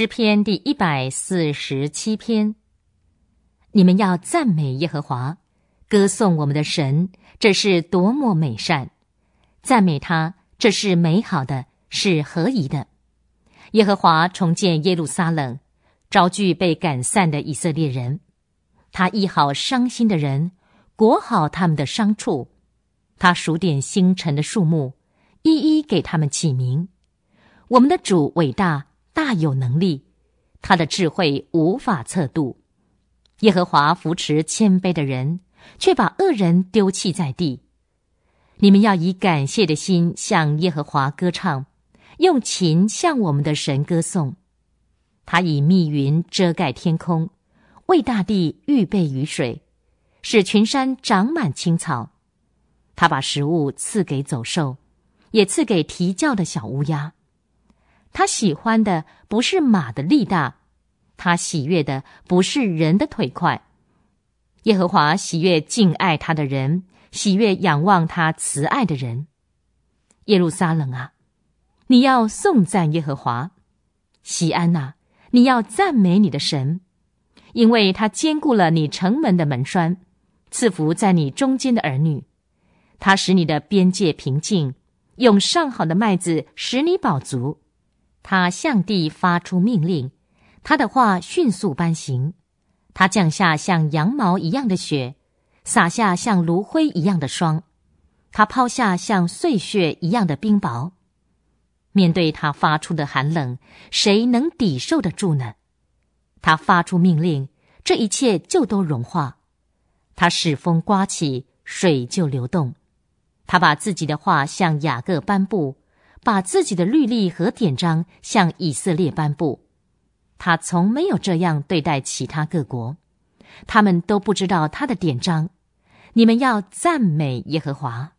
诗篇第一百四十七篇，你们要赞美耶和华，歌颂我们的神，这是多么美善！赞美他，这是美好的，是合宜的。耶和华重建耶路撒冷，招聚被赶散的以色列人，他医好伤心的人，裹好他们的伤处，他数点星辰的数目，一一给他们起名。我们的主伟大。大有能力，他的智慧无法测度。耶和华扶持谦卑的人，却把恶人丢弃在地。你们要以感谢的心向耶和华歌唱，用琴向我们的神歌颂。他以密云遮盖天空，为大地预备雨水，使群山长满青草。他把食物赐给走兽，也赐给啼叫的小乌鸦。他喜欢的不是马的力大，他喜悦的不是人的腿快。耶和华喜悦敬爱他的人，喜悦仰望他慈爱的人。耶路撒冷啊，你要颂赞耶和华；西安呐，你要赞美你的神，因为他坚固了你城门的门栓，赐福在你中间的儿女，他使你的边界平静，用上好的麦子使你饱足。他向地发出命令，他的话迅速搬行。他降下像羊毛一样的雪，洒下像炉灰一样的霜，他抛下像碎屑一样的冰雹。面对他发出的寒冷，谁能抵受得住呢？他发出命令，这一切就都融化。他使风刮起，水就流动。他把自己的话向雅各颁布。把自己的律例和典章向以色列颁布，他从没有这样对待其他各国，他们都不知道他的典章。你们要赞美耶和华。